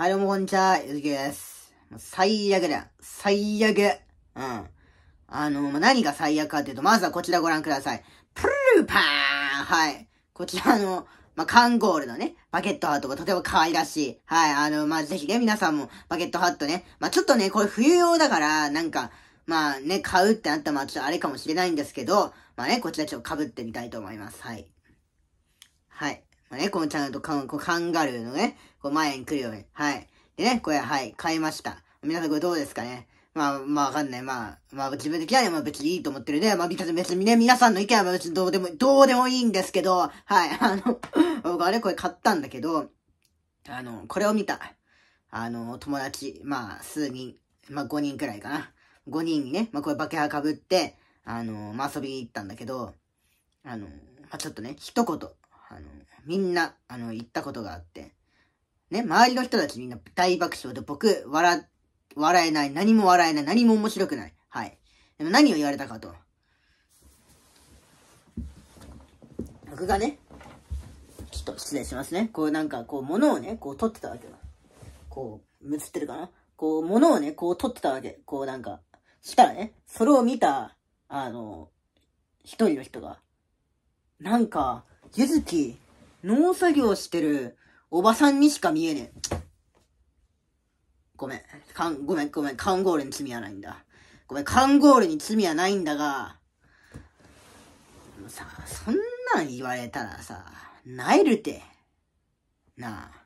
はい、どうもこんにちは、ゆずきです。最悪だよ。最悪。うん。あの、まあ、何が最悪かっていうと、まずはこちらご覧ください。プルーパーンはい。こちらの、まあ、カンゴールのね、バケットハットがとても可愛らしい。はい、あの、まあ、ぜひね、皆さんもバケットハットね。まあ、ちょっとね、これ冬用だから、なんか、まあね、買うってなったら、まあちょっとあれかもしれないんですけど、まあね、こちらちょっと被ってみたいと思います。はい。はい。ね、このちゃんとカうカンガルーのね、こう前に来るように。はい。でね、これはい、買いました。皆さんこれどうですかねまあ、まあわかんない。まあ、まあ自分的にはね、まあ別にいいと思ってるね。まあ別にね、皆さんの意見は別にどうでも、どうでもいいんですけど、はい、あの僕あれこれ買ったんだけど、あの、これを見た。あの、友達、まあ数人、まあ5人くらいかな。5人にね、まあこれバケハ被って、あの、まあ遊びに行ったんだけど、あの、まあちょっとね、一言、あの、みんな、あの、言ったことがあって、ね、周りの人たちみんな大爆笑で、僕、笑、笑えない、何も笑えない、何も面白くない。はい。でも何を言われたかと。僕がね、ちょっと失礼しますね。こうなんか、こう、物をね、こう取ってたわけよ。こう、映ってるかなこう、物をね、こう取ってたわけ。こうなんか、したらね、それを見た、あの、一人の人が、なんか、ゆずき、農作業してるおばさんにしか見えねえ。ごめん。かん、ごめん、ごめん。カンゴールに罪はないんだ。ごめん、カンゴールに罪はないんだが、さ、そんなん言われたらさ、なえるて。なあ。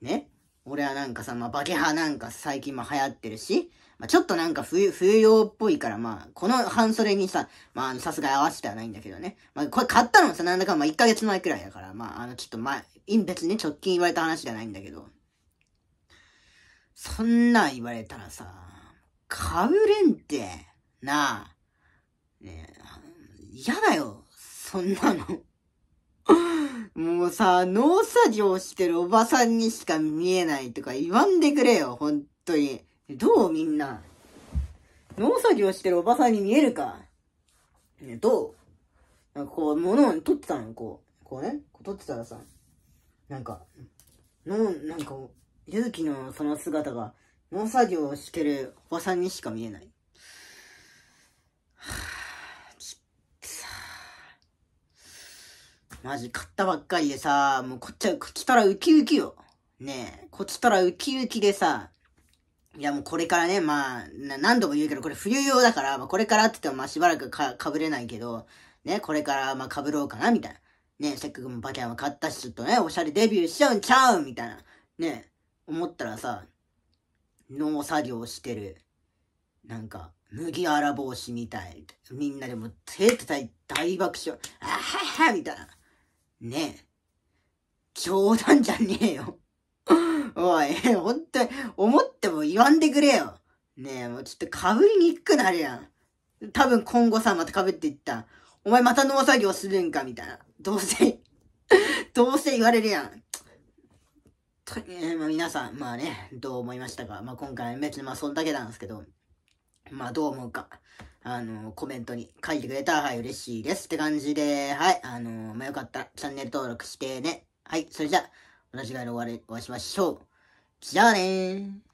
ね俺はなんかさ、まあ、バケハなんか最近も流行ってるし、まあ、ちょっとなんか冬、冬用っぽいから、まあ、この半袖にさ、まあ、の、さすがに合わせてはないんだけどね。まあ、これ買ったのもさ、なんだかま1ヶ月前くらいだから、まあ、あの、ちょっと前、別にね、直近言われた話じゃないんだけど。そんな言われたらさ、かぶれんって、なあ。ねえ、嫌だよ、そんなのもうさ、農作業してるおばさんにしか見えないとか言わんでくれよ、本当に。どうみんな。農作業してるおばさんに見えるか。ね、どうなんかこう、物を取ってたのこう。こうね、こう取ってたらさ、なんか、の、なんか、勇気のその姿が、農作業してるおばさんにしか見えない。マジ買ったばっかりでさ、もうこっちは、こっちたらウキウキよ。ねえ、こっちたらウキウキでさ、いやもうこれからね、まあ、何度も言うけど、これ冬用だから、まあこれからって言ってもまあしばらくか、かぶれないけど、ね、これからまあかぶろうかな、みたいな。ね、せっかくもバキャンは買ったし、ちょっとね、おしゃれデビューしちゃうんちゃうみたいな。ね、思ったらさ、農作業してる、なんか、麦わら帽子みたい。みんなでも手叩いて大爆笑。あははみたいな。ねえ。冗談じゃねえよ。おい、ほんとに、思っても言わんでくれよ。ねえ、もうちょっと被りにくくなるやん。多分今後さ、また被っていった。お前また農作業するんかみたいな。どうせ、どうせ言われるやん。と、えー、まあ、皆さん、まあね、どう思いましたか。まあ今回別にまあそんだけなんですけど。まあ、どう思うか、あのー、コメントに書いてくれたら、はい、嬉しいですって感じで、はい、あのー、まあ、よかったらチャンネル登録してね。はい、それじゃあ、私が終わり、お会いしましょう。じゃあねー。